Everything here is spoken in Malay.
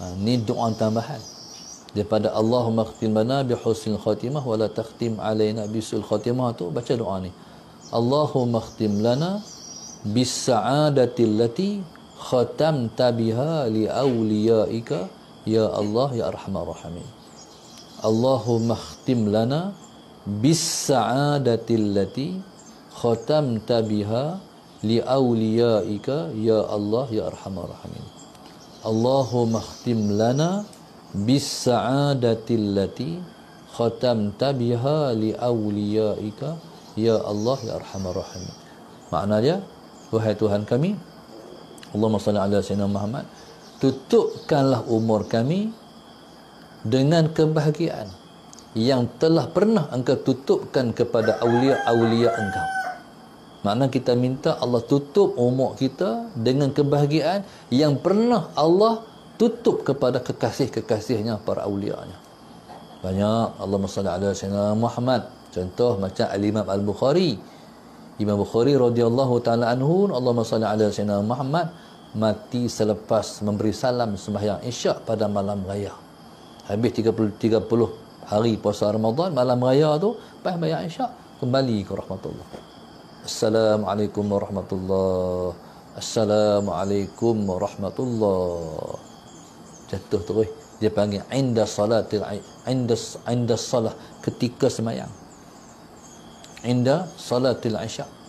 Ha, ni doa tambahan daripada Allahumma khtimana bi husnil khatimah wala takhtim alaina bi sul khatimah tu baca doa ni Allahumma khtim lana bi sa'adati allati khatamta biha li awliyaika ya Allah ya arhamar rahimin Allahumma khtim lana bi sa'adati allati khatamta biha li awliyaika ya Allah ya arhamar rahimin Allahumma khtim lana bis-sa'adati allati khatamta biha li awliyaika ya Allah ya arhamar rahimin. Makna dia wahai Tuhan kami Allahumma salli ala sayyidina Muhammad tutupkanlah umur kami dengan kebahagiaan yang telah pernah engkau tutupkan kepada awliya-awliya engkau mana kita minta Allah tutup umur kita dengan kebahagiaan yang pernah Allah tutup kepada kekasih-kekasihnya para awliyanya. Banyak Allah SWT ala Sayyidina Muhammad. Contoh macam Al-Imam Al-Bukhari. Imam Bukhari radhiyallahu ta'ala anhu. Allah SWT ala Sayyidina Muhammad. Mati selepas memberi salam sembahyang isyak pada malam raya. Habis 30, 30 hari puasa Ramadan, malam raya tu, pas bayang isyak, kembali ke rahmatullah. Assalamualaikum warahmatullahi Assalamualaikum warahmatullahi Jatuh terus Dia panggil Inda salatil Inda, inda salah Ketika semayang Inda salatil isyak